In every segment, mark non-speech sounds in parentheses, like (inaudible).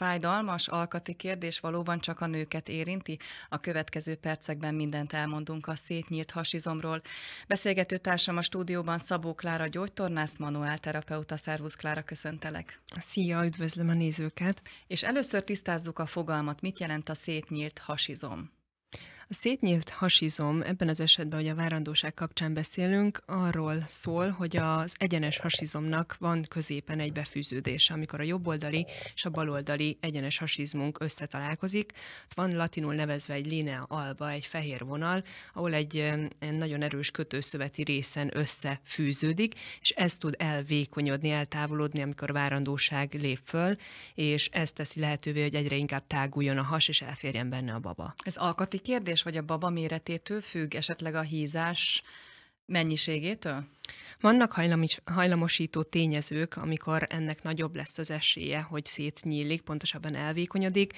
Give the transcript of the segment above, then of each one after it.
fájdalmas alkati kérdés valóban csak a nőket érinti? A következő percekben mindent elmondunk a szétnyílt hasizomról. Beszélgető társam a stúdióban Szabó Klára gyógytornász, manuálterapeuta. Szervusz Klára, köszöntelek. Szia, üdvözlöm a nézőket. És először tisztázzuk a fogalmat, mit jelent a szétnyílt hasizom. A szétnyílt hasizom, ebben az esetben, hogy a várandóság kapcsán beszélünk, arról szól, hogy az egyenes hasizomnak van középen egy befűződés, amikor a jobboldali és a baloldali egyenes hasizmunk összetalálkozik. Ott van latinul nevezve egy linea alba, egy fehér vonal, ahol egy nagyon erős kötőszöveti részen összefűződik, és ez tud elvékonyodni, eltávolodni, amikor a várandóság lép föl, és ez teszi lehetővé, hogy egyre inkább táguljon a has, és elférjen benne a baba. Ez alkati kérdés? éves vagy a baba méretétől függ, esetleg a hízás mennyiségétől? Vannak hajlamosító tényezők, amikor ennek nagyobb lesz az esélye, hogy szétnyílik, pontosabban elvékonyodik.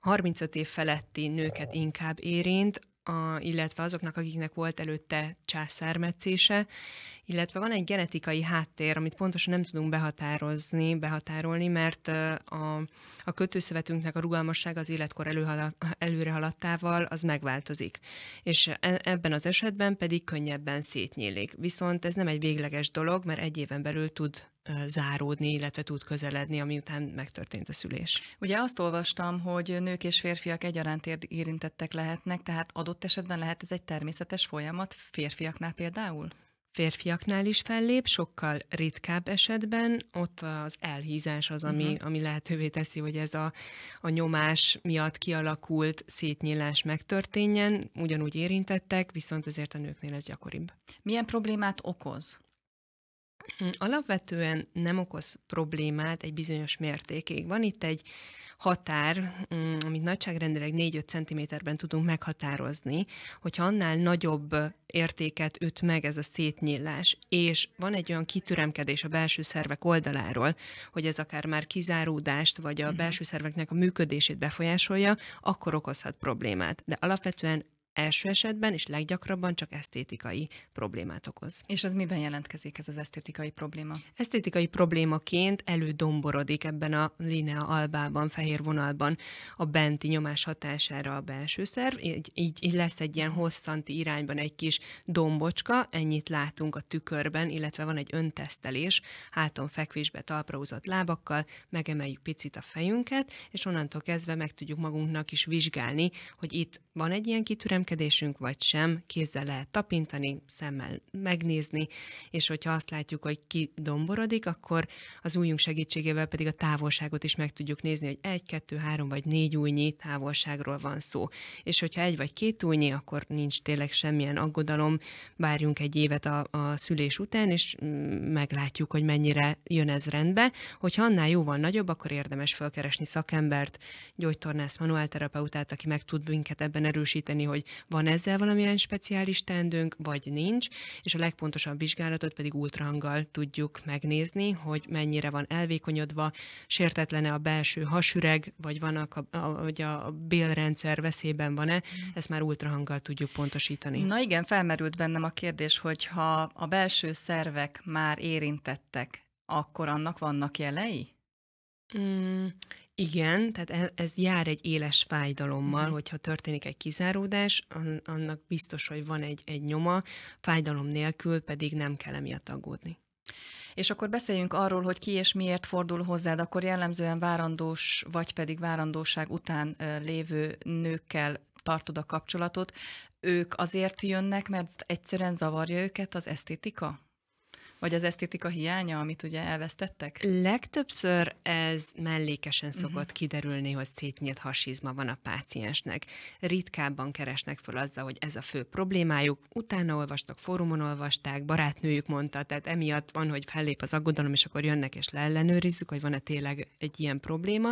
35 év feletti nőket inkább érint, a, illetve azoknak, akiknek volt előtte császármetszése, illetve van egy genetikai háttér, amit pontosan nem tudunk behatározni, behatárolni, mert a, a kötőszövetünknek a rugalmasság az életkor előrehaladtával az megváltozik, és e, ebben az esetben pedig könnyebben szétnyílik. Viszont ez nem egy végleges dolog, mert egy éven belül tud záródni, illetve tud közeledni, ami után megtörtént a szülés. Ugye azt olvastam, hogy nők és férfiak egyaránt érintettek lehetnek, tehát adott esetben lehet ez egy természetes folyamat férfiaknál például? férfiaknál is fellép, sokkal ritkább esetben, ott az elhízás az, ami, uh-huh. ami lehetővé teszi, hogy ez a, a nyomás miatt kialakult szétnyílás megtörténjen, ugyanúgy érintettek, viszont ezért a nőknél ez gyakoribb. Milyen problémát okoz? Hm, alapvetően nem okoz problémát egy bizonyos mértékig. Van itt egy határ, hm, amit nagyságrendileg 4-5 cm-ben tudunk meghatározni, hogyha annál nagyobb értéket üt meg ez a szétnyílás, és van egy olyan kitüremkedés a belső szervek oldaláról, hogy ez akár már kizáródást, vagy a mhm. belső szerveknek a működését befolyásolja, akkor okozhat problémát. De alapvetően első esetben és leggyakrabban csak esztétikai problémát okoz. És az miben jelentkezik ez az esztétikai probléma? Esztétikai problémaként elődomborodik ebben a linea albában, fehér vonalban a benti nyomás hatására a belső szerv, így, így, így lesz egy ilyen hosszanti irányban egy kis dombocska, ennyit látunk a tükörben, illetve van egy öntesztelés, háton fekvésbe talprahúzott lábakkal, megemeljük picit a fejünket, és onnantól kezdve meg tudjuk magunknak is vizsgálni, hogy itt van egy ilyen kitürem teremkedésünk, vagy sem, kézzel lehet tapintani, szemmel megnézni, és hogyha azt látjuk, hogy ki domborodik, akkor az újunk segítségével pedig a távolságot is meg tudjuk nézni, hogy egy, kettő, három vagy négy újnyi távolságról van szó. És hogyha egy vagy két újnyi, akkor nincs tényleg semmilyen aggodalom, várjunk egy évet a, a szülés után, és mm, meglátjuk, hogy mennyire jön ez rendbe. Hogyha annál jóval nagyobb, akkor érdemes felkeresni szakembert, gyógytornász, manuálterapeutát, aki meg tud minket ebben erősíteni, hogy van ezzel valamilyen speciális tendünk, vagy nincs, és a legpontosabb vizsgálatot pedig ultrahanggal tudjuk megnézni, hogy mennyire van elvékonyodva, sértetlene a belső hasüreg, vagy van a, a, vagy a bélrendszer veszélyben van-e, mm. ezt már ultrahanggal tudjuk pontosítani. Na igen, felmerült bennem a kérdés, hogy ha a belső szervek már érintettek, akkor annak vannak jelei? Mm, igen, tehát e- ez jár egy éles fájdalommal, uh-huh. hogyha történik egy kizáródás, annak biztos, hogy van egy, egy nyoma, fájdalom nélkül pedig nem kell emiatt aggódni. És akkor beszéljünk arról, hogy ki és miért fordul hozzád, akkor jellemzően várandós vagy pedig várandóság után lévő nőkkel tartod a kapcsolatot. Ők azért jönnek, mert egyszerűen zavarja őket az esztétika? Vagy az esztétika hiánya, amit ugye elvesztettek? Legtöbbször ez mellékesen mhm. szokott uh-huh. kiderülni, hogy szétnyílt hasizma van a páciensnek. Ritkábban keresnek föl azzal, hogy ez a fő problémájuk. Utána olvastak, fórumon olvasták, barátnőjük mondta, tehát emiatt van, hogy fellép az aggodalom, és akkor jönnek és leellenőrizzük, hogy van-e tényleg egy ilyen probléma.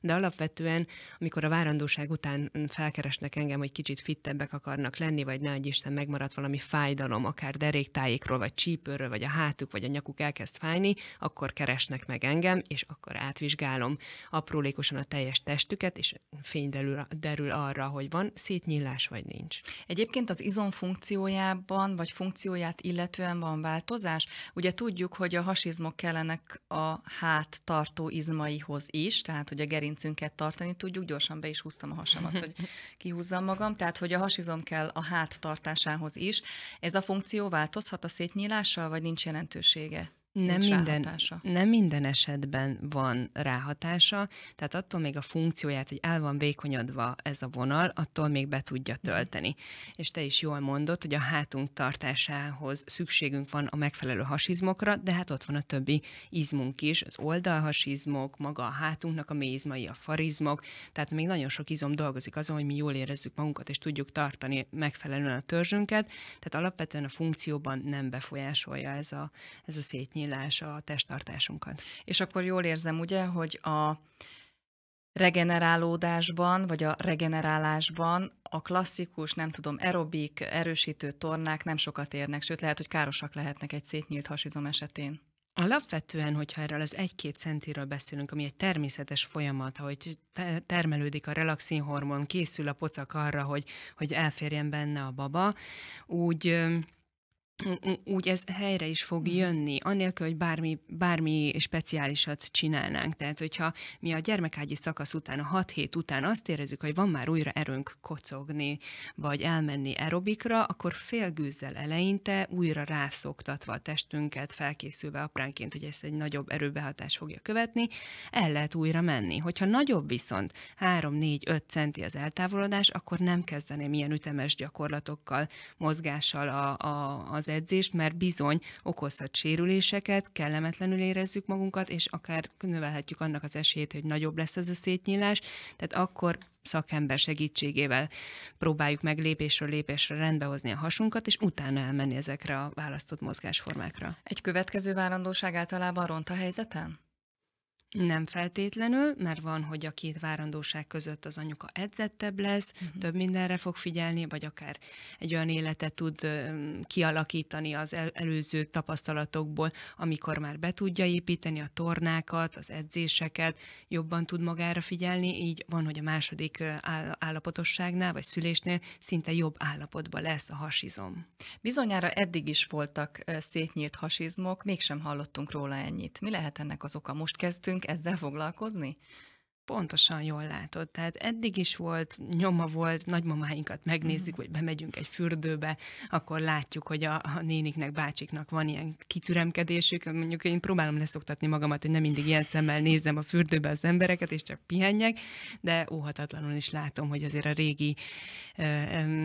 De alapvetően, amikor a várandóság után felkeresnek engem, hogy kicsit fittebbek akarnak lenni, vagy ne Isten megmaradt valami fájdalom, akár deréktájékról, vagy csípőről, vagy a hátuk vagy a nyakuk elkezd fájni, akkor keresnek meg engem, és akkor átvizsgálom aprólékosan a teljes testüket, és fény derül, derül arra, hogy van szétnyílás vagy nincs. Egyébként az izom funkciójában, vagy funkcióját illetően van változás? Ugye tudjuk, hogy a hasizmok kellenek a hát tartó izmaihoz is, tehát hogy a gerincünket tartani tudjuk, gyorsan be is húztam a hasamat, (laughs) hogy kihúzzam magam, tehát hogy a hasizom kell a hát tartásához is. Ez a funkció változhat a szétnyílással, vagy nincs nincs jelentősége nem minden, ráhatása. nem minden esetben van ráhatása, tehát attól még a funkcióját, hogy el van vékonyodva ez a vonal, attól még be tudja mhm. tölteni. Mm. És te is jól mondod, hogy a hátunk tartásához szükségünk van a megfelelő hasizmokra, de hát ott van a többi izmunk is, az oldalhasizmok, maga a hátunknak a mézmai, a farizmok, tehát még nagyon sok izom dolgozik azon, hogy mi jól érezzük magunkat, és tudjuk tartani megfelelően a törzsünket, tehát alapvetően a funkcióban nem befolyásolja ez a, ez a szétnyílás nyílás a testtartásunkat. És akkor jól érzem, ugye, hogy a regenerálódásban, vagy a regenerálásban a klasszikus, nem tudom, aerobik, erősítő tornák nem sokat érnek, sőt, lehet, hogy károsak lehetnek egy szétnyílt hasizom esetén. Alapvetően, hogyha erről az 1-2 centiről beszélünk, ami egy természetes folyamat, hogy termelődik a relaxin hormon, készül a pocak arra, hogy, hogy elférjen benne a baba, úgy úgy ez helyre is fog mm. jönni, anélkül, hogy bármi, bármi speciálisat csinálnánk. Tehát, hogyha mi a gyermekágyi szakasz után, a 6 hét után azt érezzük, hogy van már újra erőnk kocogni, vagy elmenni aerobikra, akkor félgűzzel eleinte újra rászoktatva a testünket, felkészülve apránként, hogy ezt egy nagyobb erőbehatás fogja követni, el lehet újra menni. Hogyha nagyobb viszont 3-4-5 centi az eltávolodás, akkor nem kezdeném ilyen ütemes gyakorlatokkal, mozgással a, a, az az edzést, mert bizony okozhat sérüléseket, kellemetlenül érezzük magunkat, és akár növelhetjük annak az esélyét, hogy nagyobb lesz ez a szétnyílás, tehát akkor szakember segítségével próbáljuk meg lépésről lépésre rendbehozni a hasunkat, és utána elmenni ezekre a választott mozgásformákra. Egy következő várandóság általában ront a helyzeten? Nem feltétlenül, mert van, hogy a két várandóság között az anyuka edzettebb lesz, uh-huh. több mindenre fog figyelni, vagy akár egy olyan életet tud kialakítani az el- előző tapasztalatokból, amikor már be tudja építeni a tornákat, az edzéseket, jobban tud magára figyelni, így van, hogy a második állapotosságnál vagy szülésnél szinte jobb állapotban lesz a hasizom. Bizonyára eddig is voltak szétnyílt hasizmok, mégsem hallottunk róla ennyit. Mi lehet ennek az oka? Most kezdtünk elkezdünk ezzel foglalkozni? Pontosan jól látod. Tehát eddig is volt, nyoma volt, nagymamáinkat megnézzük, mhm. hogy bemegyünk egy fürdőbe, akkor látjuk, hogy a, a néniknek, bácsiknak van ilyen kitüremkedésük. Mondjuk én próbálom leszoktatni magamat, hogy nem mindig ilyen szemmel nézem a fürdőbe az embereket, és csak pihenjek, de óhatatlanul is látom, hogy azért a régi ö, ö,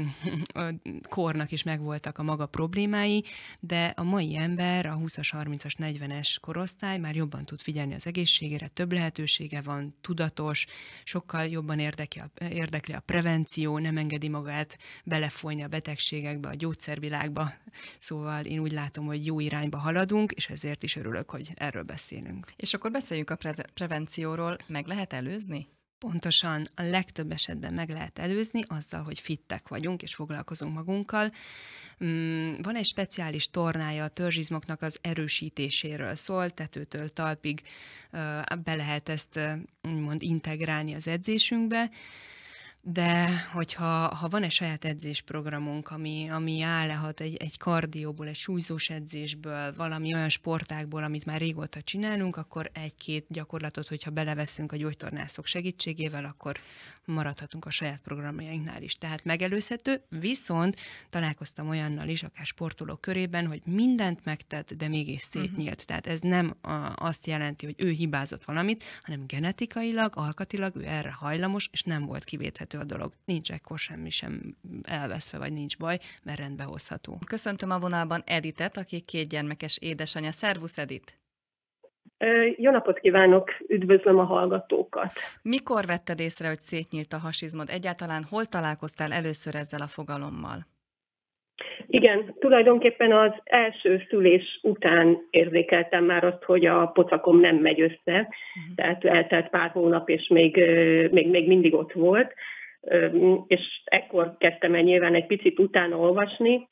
ö, (laughs) kornak is megvoltak a maga problémái, de a mai ember, a 20-as, 30-as, 40-es korosztály már jobban tud figyelni az egészségére, több lehetősége van, tudat tudatos, sokkal jobban érdekli a, érdekli a prevenció, nem engedi magát belefolyni a betegségekbe, a gyógyszervilágba. Szóval én úgy látom, hogy jó irányba haladunk, és ezért is örülök, hogy erről beszélünk. És akkor beszéljünk a pre- prevencióról. Meg lehet előzni? pontosan a legtöbb esetben meg lehet előzni azzal, hogy fittek vagyunk és foglalkozunk magunkkal. Mm, van egy speciális tornája a törzsizmoknak az erősítéséről szól, tetőtől talpig be lehet ezt úgymond integrálni az edzésünkbe, de hogyha ha van egy saját edzésprogramunk, ami, ami állhat egy, egy kardióból, egy súlyzós edzésből, valami olyan sportákból, amit már régóta csinálunk, akkor egy-két gyakorlatot, hogyha beleveszünk a gyógytornászok segítségével, akkor maradhatunk a saját programjainknál is. Tehát megelőzhető, viszont találkoztam olyannal is, akár sportolók körében, hogy mindent megtett, de mégis mhm. szétnyílt. Uh-huh. Tehát ez nem a, azt jelenti, hogy ő hibázott valamit, hanem genetikailag, alkatilag ő erre hajlamos, és nem volt kivéthető kezelhető a dolog. Nincs ekkor semmi sem elveszve, vagy nincs baj, mert rendbe hozható. Köszöntöm a vonalban Editet, aki két gyermekes édesanyja. Szervusz, Edit! Jó napot kívánok, üdvözlöm a hallgatókat. Mikor vetted észre, hogy szétnyílt a hasizmod? Egyáltalán hol találkoztál először ezzel a fogalommal? Igen, tulajdonképpen az első szülés után érzékeltem már azt, hogy a pocakom nem megy össze, mhm. tehát eltelt pár hónap, és még, még, még mindig ott volt és ekkor kezdtem el nyilván egy picit utána olvasni,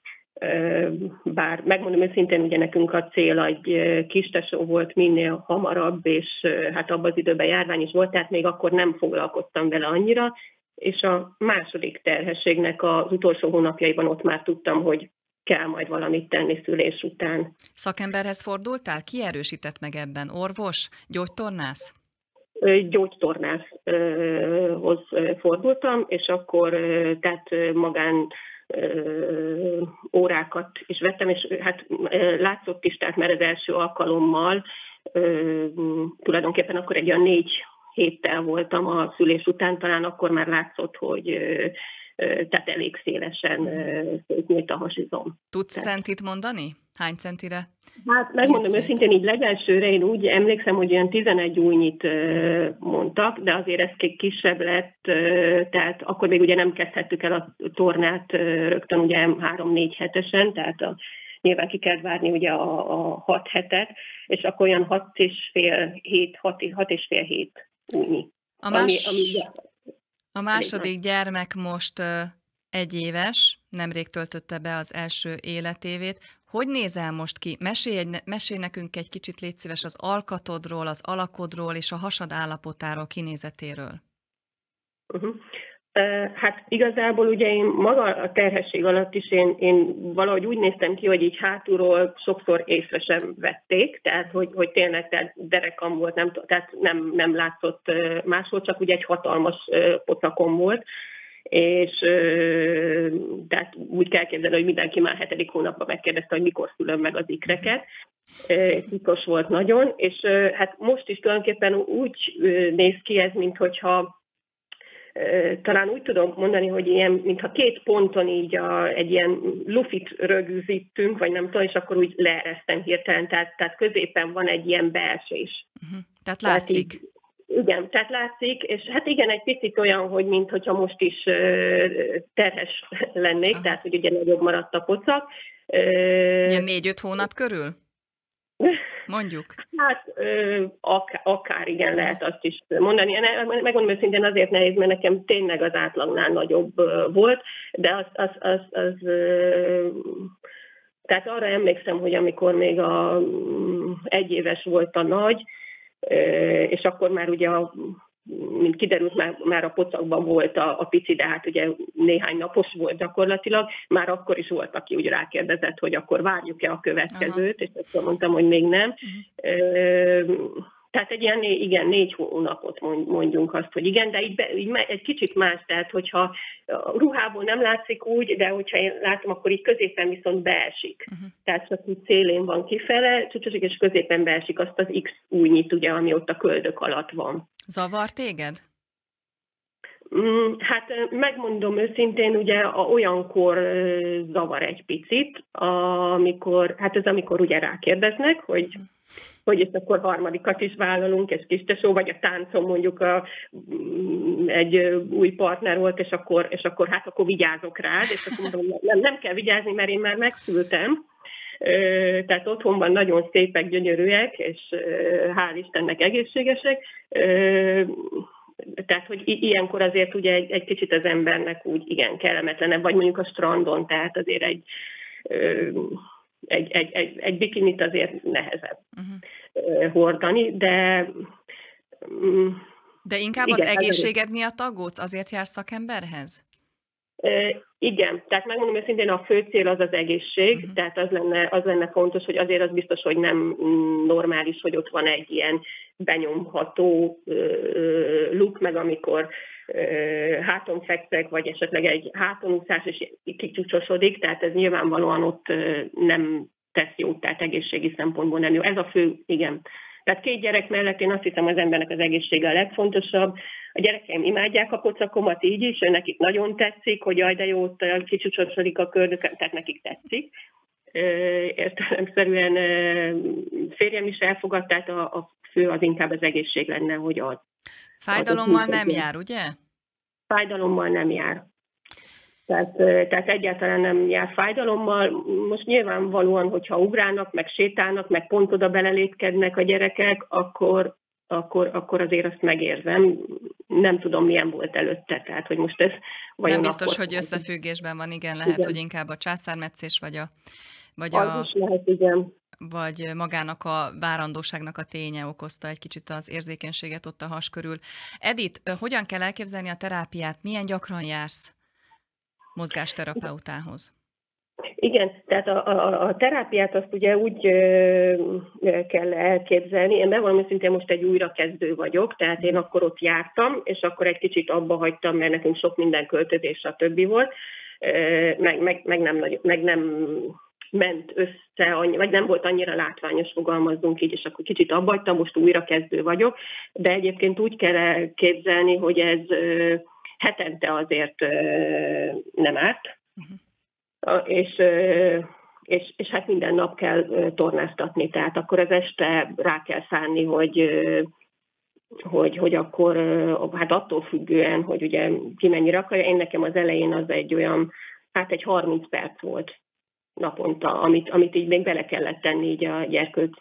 bár megmondom őszintén, ugye nekünk a cél egy kistesó volt minél hamarabb, és hát abban az időben járvány is volt, tehát még akkor nem foglalkoztam vele annyira, és a második terhességnek az utolsó hónapjaiban ott már tudtam, hogy kell majd valamit tenni szülés után. Szakemberhez fordultál? Ki erősített meg ebben? Orvos? Gyógytornász? gyógytornászhoz fordultam, és akkor tehát magán órákat is vettem, és hát látszott is, tehát mert az első alkalommal tulajdonképpen akkor egy olyan négy héttel voltam a szülés után, talán akkor már látszott, hogy tehát elég szélesen szétnyílt a hasizom. Tudsz tehát. centit mondani? Hány centire? Hát megmondom Hány őszintén, így legelsőre én úgy emlékszem, hogy olyan 11 újnyit mondtak, de azért ez kisebb lett, tehát akkor még ugye nem kezdhettük el a tornát rögtön ugye 3-4 hetesen, tehát a, nyilván ki kell várni ugye a, a 6 hetet, és akkor olyan 6 és fél, 7, 6, 6 és fél 7 újnyi. A más... ami, ami a második gyermek most egy éves, nemrég töltötte be az első életévét. Hogy nézel most ki? Mesélj, egy, mesélj nekünk egy kicsit, légy szíves, az alkatodról, az alakodról és a hasad állapotáról, kinézetéről. Uh-huh. Hát igazából ugye én maga a terhesség alatt is én, én valahogy úgy néztem ki, hogy így hátulról sokszor észre sem vették, tehát hogy, hogy tényleg tehát derekam volt, nem, tehát nem, nem látszott máshol, csak ugye egy hatalmas pocakom volt, és tehát úgy kell képzelni, hogy mindenki már hetedik hónapban megkérdezte, hogy mikor szülöm meg az ikreket, titkos volt nagyon, és hát most is tulajdonképpen úgy néz ki ez, mint hogyha talán úgy tudom mondani, hogy ilyen, mintha két ponton így a, egy ilyen lufit rögzítünk, vagy nem tudom, és akkor úgy leeresztem hirtelen, tehát, tehát középen van egy ilyen beesés. Uh-huh. Tehát látszik. Tehát így, igen, tehát látszik, és hát igen, egy picit olyan, hogy mintha most is terhes lennék, Aha. tehát hogy ugye nagyobb maradt a pocak. Ilyen négy-öt hónap körül? Mondjuk. Hát akár, akár igen, lehet azt is mondani. Megmondom őszintén azért nehéz, mert nekem tényleg az átlagnál nagyobb volt, de az, az, az, az az tehát arra emlékszem, hogy amikor még a mm, egyéves volt a nagy, és akkor már ugye a mint kiderült, már, már a pocakban volt a, a pici, de hát ugye néhány napos volt gyakorlatilag, már akkor is volt, aki úgy rákérdezett, hogy akkor várjuk-e a következőt, Aha. és akkor mondtam, hogy még nem. Uh-huh. Tehát egy ilyen, igen, négy hónapot mondjunk azt, hogy igen, de így, be, így egy kicsit más, tehát hogyha a ruhából nem látszik úgy, de hogyha én látom, akkor így középen viszont beesik. Uh-huh. Tehát csak úgy szélén van kifele, csúcsosik, és középen beesik azt az X újnyit, ugye, ami ott a köldök alatt van. Zavar téged? Mm, hát megmondom őszintén, ugye a olyankor zavar egy picit, amikor, hát ez amikor ugye rákérdeznek, hogy mhm hogy itt akkor harmadikat is vállalunk, és tesó, vagy a táncon mondjuk a, mm, egy új partner volt, és akkor, és akkor hát akkor vigyázok rád, és akkor mondom, nem, nem kell vigyázni, mert én már megszültem, tehát otthonban nagyon szépek, gyönyörűek, és hál' Istennek egészségesek. Tehát, hogy ilyenkor azért ugye egy, egy kicsit az embernek úgy igen kellemetlenebb, vagy mondjuk a strandon, tehát azért egy egy, egy, egy, egy bikinit azért nehezebb uh-huh. hordani, de... Mm, de inkább igen, az egészséged azért. miatt aggódsz, azért jársz szakemberhez? Igen, tehát megmondom őszintén, a fő cél az az egészség, uh-huh. tehát az lenne, az lenne fontos, hogy azért az biztos, hogy nem mm, normális, hogy ott van egy ilyen benyomható luk, meg amikor háton fekszek, vagy esetleg egy hátonúszás, és kicsúcsosodik, tehát ez nyilvánvalóan ott nem tesz jót, tehát egészségi szempontból nem jó. Ez a fő, igen. Tehát két gyerek mellett én azt hiszem az embernek az egészsége a legfontosabb. A gyerekeim imádják a pocakomat így is, nekik nagyon tetszik, hogy jaj, de jó, ott a kördök, tehát nekik tetszik értelemszerűen férjem is elfogadta, tehát a, a fő az inkább az egészség lenne, hogy az. Fájdalommal az nem jár, ugye? Fájdalommal nem jár. Tehát, tehát egyáltalán nem jár fájdalommal. Most nyilvánvalóan, hogyha ugrálnak, meg sétálnak, meg pont oda belelépkednek a gyerekek, akkor, akkor, akkor azért azt megérzem. Nem tudom, milyen volt előtte, tehát hogy most ez... Vajon nem biztos, akkor... hogy összefüggésben van, igen, lehet, igen. hogy inkább a császármetszés vagy a vagy az a... is lehet, igen vagy magának a várandóságnak a ténye okozta egy kicsit az érzékenységet ott a has körül. Edith, hogyan kell elképzelni a terápiát? Milyen gyakran jársz mozgásterapeutához? Igen, tehát a, a, a terápiát azt ugye úgy ö, kell elképzelni. Én bevallom szintén most egy újrakezdő vagyok, tehát én mhm. akkor ott jártam, és akkor egy kicsit abba hagytam, mert nekünk sok minden költözés, a többi volt, ö, meg, meg, meg, nem, meg nem ment össze, vagy nem volt annyira látványos, fogalmazzunk így, és akkor kicsit abbagytam, most újra kezdő vagyok, de egyébként úgy kell képzelni, hogy ez hetente azért nem árt, uh-huh. és és, és hát minden nap kell tornáztatni, tehát akkor az este rá kell szánni, hogy hogy, hogy akkor, hát attól függően, hogy ugye ki mennyire akarja, én nekem az elején az egy olyan, hát egy 30 perc volt naponta, amit, amit így még bele kellett tenni így a gyerkőt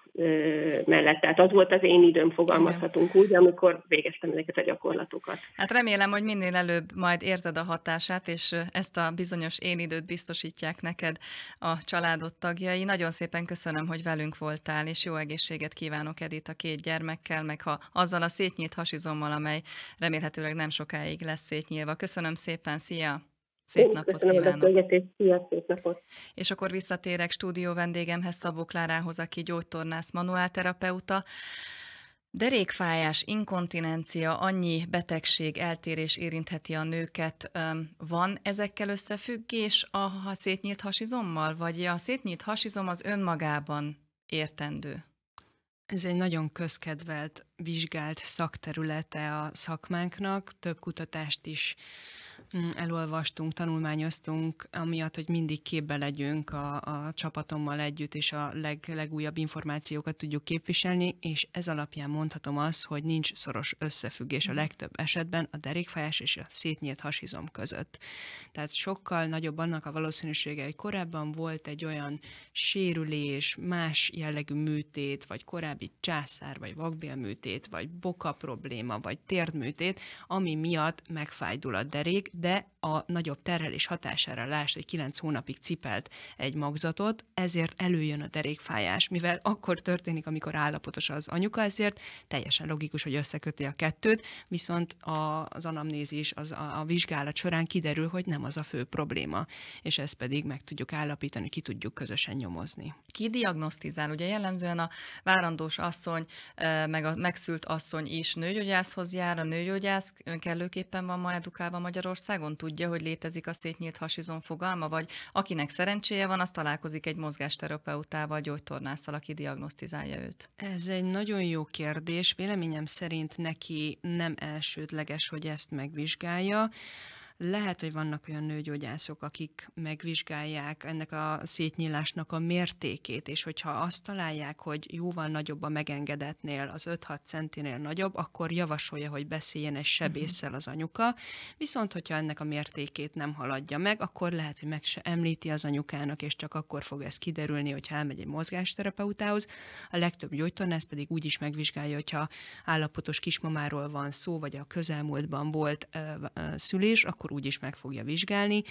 mellett. Tehát az volt az én időm, fogalmazhatunk úgy, amikor végeztem ezeket a gyakorlatokat. Hát remélem, hogy minél előbb majd érzed a hatását, és ezt a bizonyos én időt biztosítják neked a családod tagjai. Nagyon szépen köszönöm, hogy velünk voltál, és jó egészséget kívánok Edith a két gyermekkel, meg ha azzal a szétnyílt hasizommal, amely remélhetőleg nem sokáig lesz szétnyílva. Köszönöm szépen, szia! Szép napot köszönöm kívánok. a szia, szép napot. És akkor visszatérek stúdió vendégemhez, Szabó Klárához, aki gyógytornász, manuálterapeuta. Derékfájás, inkontinencia, annyi betegség, eltérés érintheti a nőket. Van ezekkel összefüggés a, a szétnyílt hasizommal, vagy a szétnyílt hasizom az önmagában értendő? Ez egy nagyon közkedvelt, vizsgált szakterülete a szakmánknak, több kutatást is Mm, elolvastunk, tanulmányoztunk, amiatt, hogy mindig képbe legyünk a, a csapatommal együtt, és a leg, legújabb információkat tudjuk képviselni, és ez alapján mondhatom azt, hogy nincs szoros összefüggés a mm. legtöbb esetben a derékfájás és a szétnyílt hasizom között. Tehát sokkal nagyobb annak a valószínűsége, hogy korábban volt egy olyan sérülés, más jellegű műtét, vagy korábbi császár, vagy vakbélműtét, vagy boka probléma, vagy térdműtét, ami miatt megfájdul a derék, de a nagyobb terhelés hatására lásd, hogy 9 hónapig cipelt egy magzatot, ezért előjön a derékfájás, mivel akkor történik, amikor állapotos az anyuka, ezért teljesen logikus, hogy összeköti a kettőt, viszont a, az anamnézis, az, a, a vizsgálat során kiderül, hogy nem az a fő probléma, és ezt pedig meg tudjuk állapítani, ki tudjuk közösen nyomozni. Ki diagnosztizál? Ugye jellemzően a várandós asszony, meg a megszült asszony is nőgyógyászhoz jár, a nőgyógyász kellőképpen van ma edukálva Magyarországon, Magyarországon? Tudja, hogy létezik a szétnyílt hasizom fogalma? Vagy akinek szerencséje van, az találkozik egy mozgásterapeutával, gyógytornásszal, aki diagnosztizálja őt? Ez egy nagyon jó kérdés. Véleményem szerint neki nem elsődleges, hogy ezt megvizsgálja. Lehet, hogy vannak olyan nőgyógyászok, akik megvizsgálják ennek a szétnyílásnak a mértékét, és hogyha azt találják, hogy jóval nagyobb a megengedetnél, az 5-6 centinél nagyobb, akkor javasolja, hogy beszéljen egy sebésszel az anyuka. Viszont, hogyha ennek a mértékét nem haladja meg, akkor lehet, hogy meg se említi az anyukának, és csak akkor fog ez kiderülni, hogyha elmegy egy mozgásterapeutához. A legtöbb gyógytornász pedig úgy is megvizsgálja, hogyha állapotos kismamáról van szó, vagy a közelmúltban volt ö, ö, szülés, akkor akkor úgyis meg fogja vizsgálni,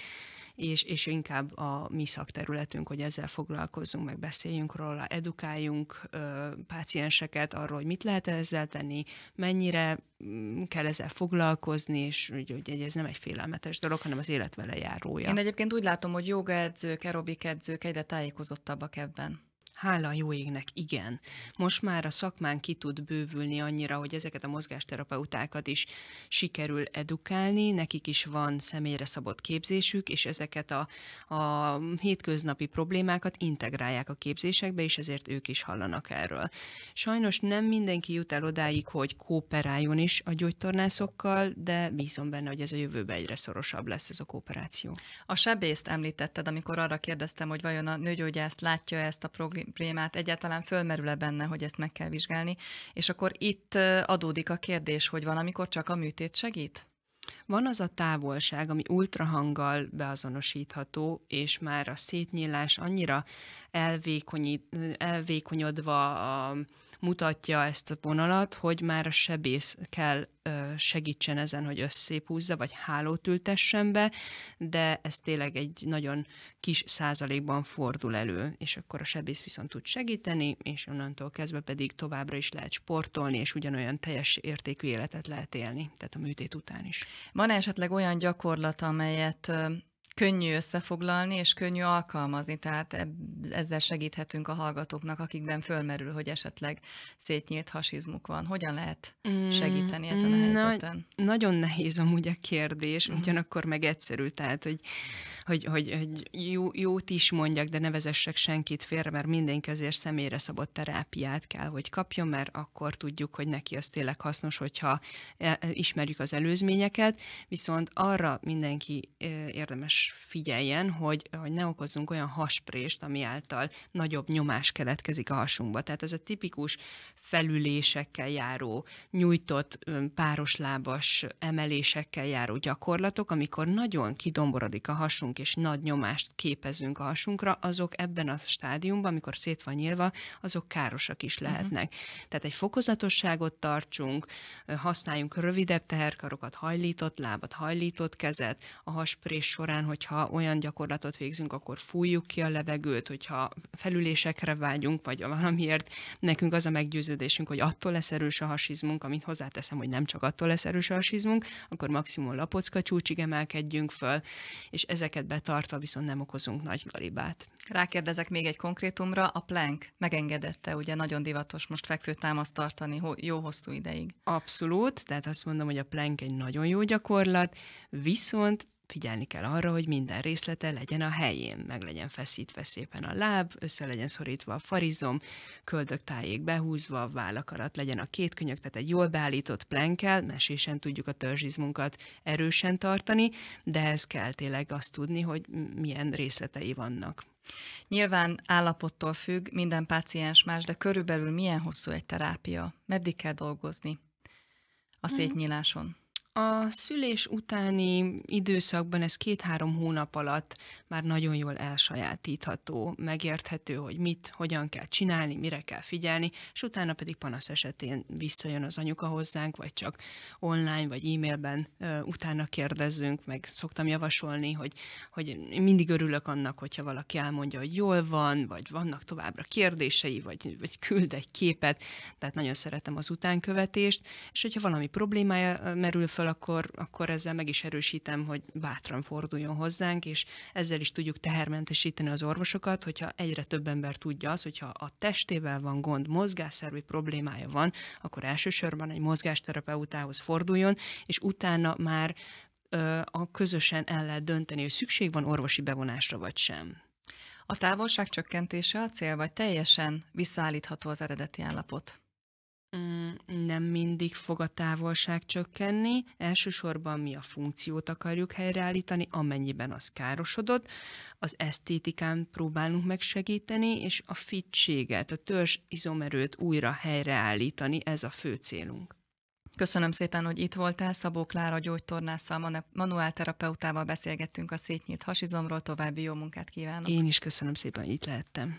és, és inkább a mi szakterületünk, hogy ezzel foglalkozzunk, meg beszéljünk róla, edukáljunk ö, pácienseket arról, hogy mit lehet ezzel tenni, mennyire mm, kell ezzel foglalkozni, és úgy, hogy ez nem egy félelmetes dolog, hanem az élet vele járója. Én egyébként úgy látom, hogy jogaedzők, aerobikedzők egyre tájékozottabbak ebben. Hála jó égnek, igen. Most már a szakmán ki tud bővülni annyira, hogy ezeket a mozgásterapeutákat is sikerül edukálni, nekik is van személyre szabott képzésük, és ezeket a, a hétköznapi problémákat integrálják a képzésekbe, és ezért ők is hallanak erről. Sajnos nem mindenki jut el odáig, hogy kooperáljon is a gyógytornászokkal, de bízom benne, hogy ez a jövőben egyre szorosabb lesz ez a kooperáció. A sebészt említetted, amikor arra kérdeztem, hogy vajon a nőgyógyász látja ezt a problémát, egyáltalán fölmerül-e benne, hogy ezt meg kell vizsgálni. És akkor itt adódik a kérdés, hogy van, amikor csak a műtét segít? Van az a távolság, ami ultrahanggal beazonosítható, és már a szétnyílás annyira elvékonyodva a mutatja ezt a vonalat, hogy már a sebész kell segítsen ezen, hogy összépúzza, vagy hálót ültessen be, de ez tényleg egy nagyon kis százalékban fordul elő, és akkor a sebész viszont tud segíteni, és onnantól kezdve pedig továbbra is lehet sportolni, és ugyanolyan teljes értékű életet lehet élni, tehát a műtét után is. Van esetleg olyan gyakorlat, amelyet könnyű összefoglalni és könnyű alkalmazni, tehát ezzel segíthetünk a hallgatóknak, akikben fölmerül, hogy esetleg szétnyílt hasizmuk van. Hogyan lehet mm, segíteni ezen a helyzeten? Na, nagyon nehéz amúgy a kérdés, mhm. ugyanakkor meg egyszerű, tehát hogy hogy, hogy, hogy jó, jót is mondjak, de ne vezessek senkit félre, mert mindenki azért személyre szabott terápiát kell, hogy kapjon, mert akkor tudjuk, hogy neki az tényleg hasznos, hogyha e, e, ismerjük az előzményeket, viszont arra mindenki e, érdemes figyeljen, hogy, hogy ne okozzunk olyan hasprést, ami által nagyobb nyomás keletkezik a hasunkba. Tehát ez a tipikus felülésekkel járó, nyújtott pároslábas emelésekkel járó gyakorlatok, amikor nagyon kidomborodik a hasunk, nyomunk és nagy nyomást képezünk a hasunkra, azok ebben a stádiumban, amikor szét van nyílva, azok károsak is mhm. lehetnek. Uh-huh. Tehát egy fokozatosságot tartsunk, használjunk rövidebb teherkarokat, hajlított lábat, hajlított kezet, a hasprés során, hogyha olyan gyakorlatot végzünk, akkor fújjuk ki a levegőt, hogyha felülésekre vágyunk, vagy valamiért nekünk az a meggyőződésünk, hogy attól lesz erős a hasizmunk, amit hozzáteszem, hogy nem csak attól lesz erős a hasizmunk, akkor maximum lapocka csúcsig emelkedjünk föl, és ezeket betartva viszont nem okozunk nagy galibát. Rákérdezek még egy konkrétumra, a plank megengedette, ugye nagyon divatos most fekvő támaszt tartani jó hosszú ideig. Abszolút, tehát azt mondom, hogy a plank egy nagyon jó gyakorlat, viszont figyelni kell arra, hogy minden részlete legyen a helyén, meg legyen feszítve szépen a láb, össze legyen szorítva a farizom, köldök tájék behúzva, a vállak alatt legyen a két könyök, tehát egy jól beállított plenkel, mesésen tudjuk a törzsizmunkat erősen tartani, de ez kell tényleg azt tudni, hogy milyen részletei vannak. Nyilván állapottól függ, minden páciens más, de körülbelül milyen hosszú egy terápia? Meddig kell dolgozni a mm. szétnyíláson? A szülés utáni időszakban ez két-három hónap alatt már nagyon jól elsajátítható, megérthető, hogy mit, hogyan kell csinálni, mire kell figyelni, és utána pedig panasz esetén visszajön az anyuka hozzánk, vagy csak online, vagy e-mailben utána kérdezünk, meg szoktam javasolni, hogy, hogy én mindig örülök annak, hogyha valaki elmondja, hogy jól van, vagy vannak továbbra kérdései, vagy, vagy küld egy képet, tehát nagyon szeretem az utánkövetést, és hogyha valami problémája merül föl, akkor, akkor ezzel meg is erősítem, hogy bátran forduljon hozzánk, és ezzel is tudjuk tehermentesíteni az orvosokat, hogyha egyre több ember tudja az, hogyha a testével van gond, mozgásszervi problémája van, akkor elsősorban egy mozgásterapeutához forduljon, és utána már ö, a közösen el lehet dönteni, hogy szükség van orvosi bevonásra vagy sem. A távolság csökkentése a cél, vagy teljesen visszaállítható az eredeti állapot? Mm, nem mindig fog a távolság csökkenni, elsősorban mi a funkciót akarjuk helyreállítani, amennyiben az károsodott, az esztétikán próbálunk megsegíteni, és a fittséget, a törzs izomerőt újra helyreállítani, ez a fő célunk. Köszönöm szépen, hogy itt voltál. Szabó Klára gyógytornásszal, terapeutával beszélgettünk a szétnyílt hasizomról. További jó munkát kívánok. Én is köszönöm szépen, hogy itt lehettem.